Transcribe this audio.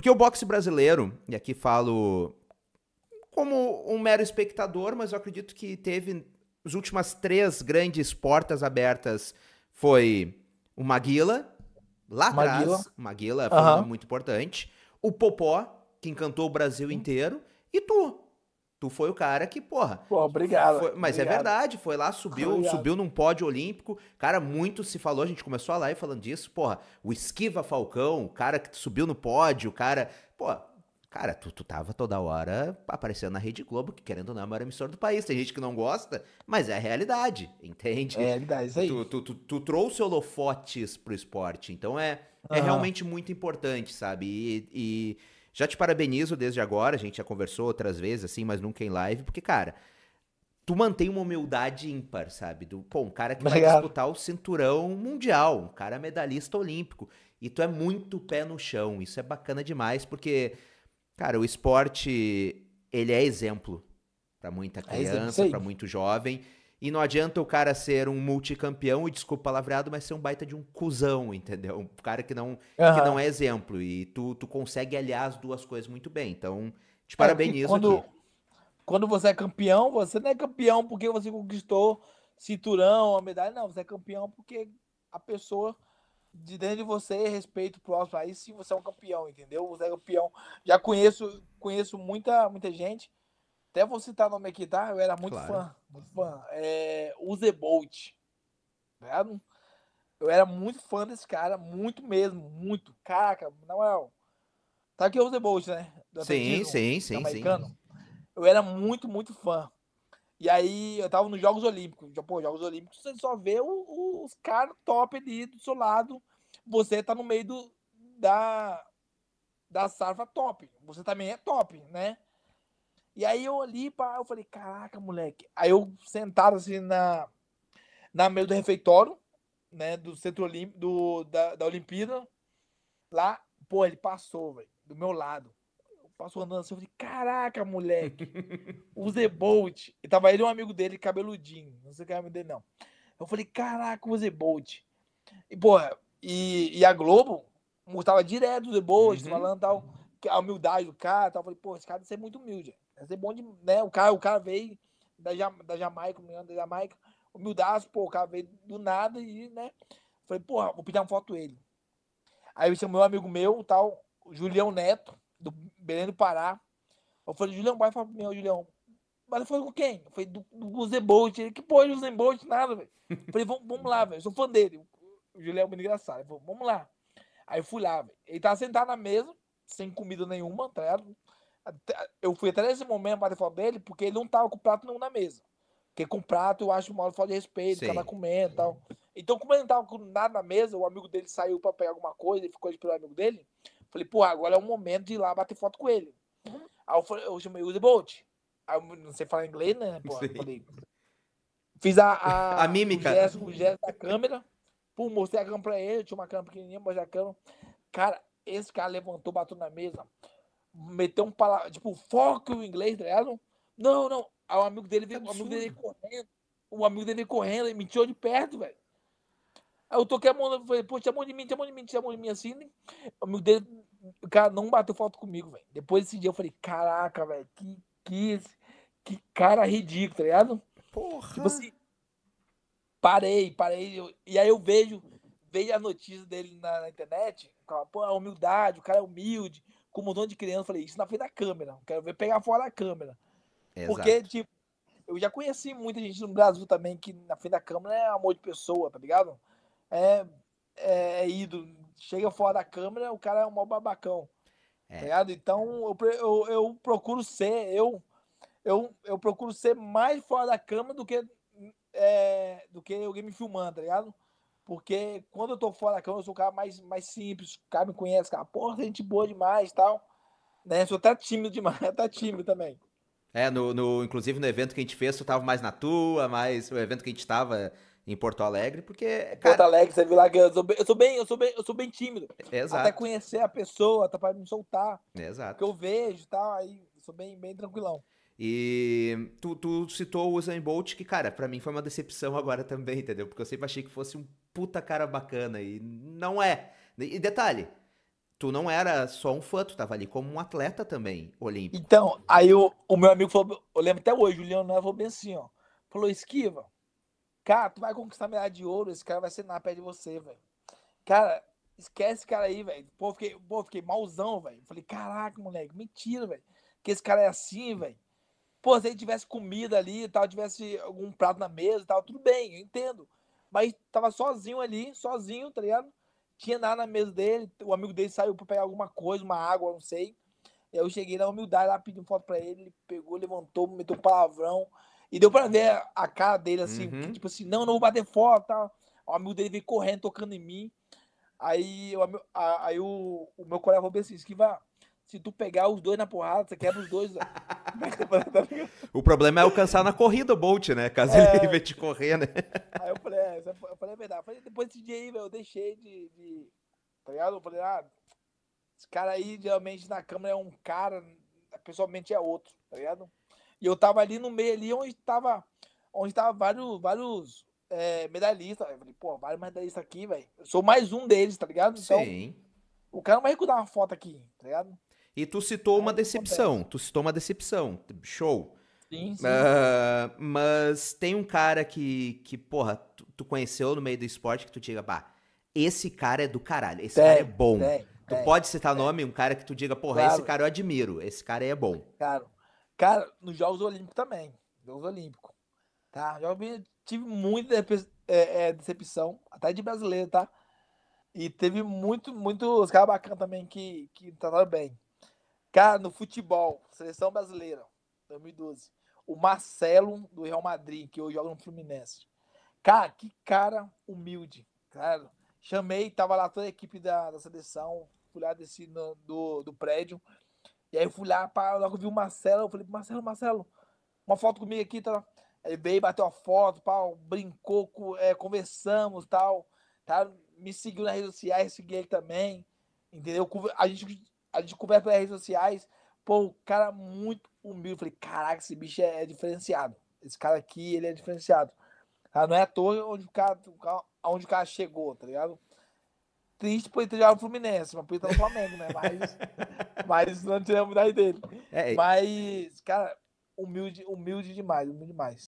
Porque o boxe brasileiro, e aqui falo como um mero espectador, mas eu acredito que teve as últimas três grandes portas abertas foi o Maguila, lá Maguila. atrás, Maguila foi uhum. muito importante, o Popó, que encantou o Brasil inteiro, e tu, Tu foi o cara que, porra. Pô, obrigado. Foi, mas é obrigado. é verdade, foi lá, subiu, obrigado. subiu num pódio olímpico. Cara, muito se falou, a gente começou a live falando disso, porra. O Esquiva Falcão, o cara que subiu no pódio, o cara. Pô, cara, tu, tu tava toda hora aparecendo na Rede Globo, que querendo ou não é a maior emissor do país. Tem gente que não gosta, mas é a realidade, entende? É a realidade, isso aí. Tu, tu, tu, tu trouxe holofotes pro esporte, então é, uhum. é realmente muito importante, sabe? e, e já te parabenizo desde agora, a gente já conversou outras vezes, assim, mas nunca em live, porque, cara, tu mantém uma humildade ímpar, sabe? Do, pô, um cara que Obrigado. vai disputar o cinturão mundial, um cara medalhista olímpico. E tu é muito pé no chão. Isso é bacana demais, porque, cara, o esporte, ele é exemplo para muita é criança, é para muito jovem. E não adianta o cara ser um multicampeão, e desculpa palavreado, mas ser um baita de um cuzão, entendeu? Um cara que não, uhum. que não é exemplo. E tu, tu consegue aliar as duas coisas muito bem. Então, te é, parabenizo quando, aqui. Quando você é campeão, você não é campeão porque você conquistou cinturão, a medalha. Não, você é campeão porque a pessoa de dentro de você respeito o próximo. Aí sim você é um campeão, entendeu? Você é campeão. Já conheço, conheço muita, muita gente até vou citar o nome aqui, tá? Eu era muito claro. fã, muito fã. É, o Zebolt. Tá eu era muito fã desse cara, muito mesmo, muito. Caraca, na moral. Tá que é o Zebolt, né? Do sim, sim, sim, americano. sim. Eu era muito, muito fã. E aí eu tava nos Jogos Olímpicos. Pô, Jogos Olímpicos, você só vê o, o, os caras top ali do seu lado. Você tá no meio do, da, da safra top. Você também é top, né? E aí eu olhei para eu falei, caraca, moleque. Aí eu sentado assim na na mesa do refeitório, né, do centro Olim, do da, da Olimpíada, lá, pô, ele passou, velho, do meu lado. Passou andando assim, eu falei, caraca, moleque, o Zebolt. E tava ele e um amigo dele, cabeludinho, não sei o que é o amigo dele, não. Eu falei, caraca, o Zebolt. E, porra, e, e a Globo mostrava direto o Zebolt, uhum. falando tal, a humildade do cara, tal. Eu falei, pô, esse cara deve ser muito humilde. Vai ser bom de. Né? O, cara, o cara veio da, ja, da Jamaica, o da Jamaica, humildaço, pô, o cara veio do nada e, né? Falei, porra, vou pedir uma foto dele. Aí eu chamei um amigo meu, tal, Julião Neto, do Belém do Pará. Eu falei, Julião, vai falar pro meu, Julião. Mas falou com quem? Foi do, do Zebolt. Ele, que porra, Usain Bolt, nada, velho. Falei, vamos, vamos lá, velho. Sou fã dele. O Julião é muito engraçado. Falei, vamos lá. Aí eu fui lá, velho. Ele tava sentado na mesa, sem comida nenhuma, tá ligado? eu fui até nesse momento bater foto dele, porque ele não tava com o prato nenhum na mesa. Porque com o prato eu acho uma falta de respeito, tava comendo e tal. Então, como ele não tava com nada na mesa, o amigo dele saiu para pegar alguma coisa, ele ficou esperando o amigo dele. Falei, pô, agora é o momento de ir lá bater foto com ele. Uhum. Aí eu, falei, eu chamei o Bolt. Aí eu não sei falar inglês, né? Pô, falei. Fiz a, a, a mímica. O gesto, o gesto da câmera. Pô, mostrei a câmera pra ele, tinha uma câmera pequenininha, mostrei a câmera. Cara, esse cara levantou, bateu na mesa meteu um palavrão, tipo, foco em inglês, tá ligado? Não, não. Aí o amigo dele veio, amigo dele correndo. O amigo dele veio correndo, ele me tirou de perto, velho. Aí eu toquei a mão, falei, pô, tinha mão de mim, tinha mão de mim, tinha mão de mim assim, né? O amigo dele, o cara não bateu falta comigo, velho. Depois desse dia eu falei, caraca, velho, que, que, que cara ridículo, tá ligado? Porra. Tipo assim, parei, parei. Eu, e aí eu vejo, vejo a notícia dele na, na internet, fala, pô, a humildade, o cara é humilde, com um montão de criança. Falei, isso na frente da câmera. Quero ver pegar fora da câmera. Exato. Porque, tipo, eu já conheci muita gente no Brasil também que na frente da câmera é amor de pessoa, tá ligado? É, é, é Chega fora da câmera, o cara é um mau babacão. Tá é. Tá ligado? Então, eu, eu, eu procuro ser, eu, eu, eu procuro ser mais fora da câmera do que, é, do que alguém me filmando, tá ligado? Porque quando eu tô fora da cama, eu sou o cara mais, mais simples, o cara me conhece, cara, porra, é gente boa demais tal. Né? Eu sou até tímido demais, até tímido também. É, no, no, inclusive no evento que a gente fez, tu tava mais na tua, mais o evento que a gente tava em Porto Alegre, porque. Cara... Porto Alegre, você viu lá que eu sou bem, eu sou bem, eu sou bem, eu sou bem tímido. Exato. Até conhecer a pessoa, tá pra me soltar. Exato. Que eu vejo e tal, aí sou bem, bem tranquilão. E tu, tu citou o Usain Bolt, que, cara, para mim foi uma decepção agora também, entendeu? Porque eu sempre achei que fosse um puta cara bacana e não é. E detalhe, tu não era só um fã, tu tava ali como um atleta também, olímpico. Então, aí o, o meu amigo falou, eu lembro até hoje, o Leonel falou bem assim, ó, falou, esquiva, cara, tu vai conquistar medalha de ouro, esse cara vai ser na pé de você, velho. Cara, esquece esse cara aí, velho. Pô, fiquei, pô, fiquei malzão, velho. Falei, caraca, moleque, mentira, velho. Que esse cara é assim, velho. Pô, se ele tivesse comida ali e tal, tivesse algum prato na mesa e tal, tudo bem, eu entendo. Mas tava sozinho ali, sozinho, tá ligado? Tinha nada na mesa dele, o amigo dele saiu pra pegar alguma coisa, uma água, não sei. Eu cheguei na humildade lá, pedi uma foto pra ele, ele pegou, levantou, meteu um palavrão. E deu pra ver a cara dele, assim, uhum. que, tipo assim, não, não vou bater foto, tá O amigo dele veio correndo, tocando em mim. Aí, eu, aí o, o meu colega falou assim, esquiva, se tu pegar os dois na porrada, você quebra os dois. Né? o problema é alcançar na corrida o Bolt, né? Caso é, ele te correr, né? Aí eu falei, é, eu falei, é verdade. Eu falei, depois desse dia aí, velho, eu deixei de, de. Tá ligado? Eu falei, ah, esse cara aí, geralmente, na câmera é um cara, pessoalmente é outro, tá ligado? E eu tava ali no meio ali onde tava, onde tava vários, vários é, medalhistas. Eu falei, pô, vários medalhistas aqui, velho. Eu sou mais um deles, tá ligado? Então, Sim. O cara não vai recusar uma foto aqui, tá ligado? E tu citou uma decepção. Tu citou uma decepção. Show. Sim, sim. Uh, mas tem um cara que, que porra, tu, tu, conheceu no meio do esporte que tu diga, bah, esse cara é do caralho, esse tem, cara é bom. Tem, tu tem, pode citar nome, um cara que tu diga, porra, claro. esse cara eu admiro, esse cara é bom. Cara, cara nos Jogos Olímpicos também, Jogos Olímpicos, tá? Já tive muita é, é, decepção, até de brasileiro, tá? E teve muito, muito os caras bacanas também que, que trataram bem. Cara, no futebol, seleção brasileira, 2012. O Marcelo do Real Madrid, que hoje joga no Fluminense. Cara, que cara humilde. Cara, chamei, tava lá toda a equipe da, da seleção, fui lá desse, no, do, do prédio. E aí eu fui lá, pá, logo vi o Marcelo, eu falei, Marcelo, Marcelo, uma foto comigo aqui, tá? Ele veio, bateu a foto, pá, brincou, é, conversamos tal. Tá? Me seguiu nas redes sociais, segui ele também. Entendeu? A gente a descoberto pelas redes sociais, pô, o cara é muito humilde. Eu falei, caraca, esse bicho é, diferenciado. Esse cara aqui, ele é diferenciado. Ah, não é à toa onde o cara, onde o cara chegou, tá ligado? Triste por ele ter jogado Fluminense, mas por ele tá no Flamengo, né? Mas, mas não tiramos a dele. É, mas, cara, humilde, humilde demais, humilde demais.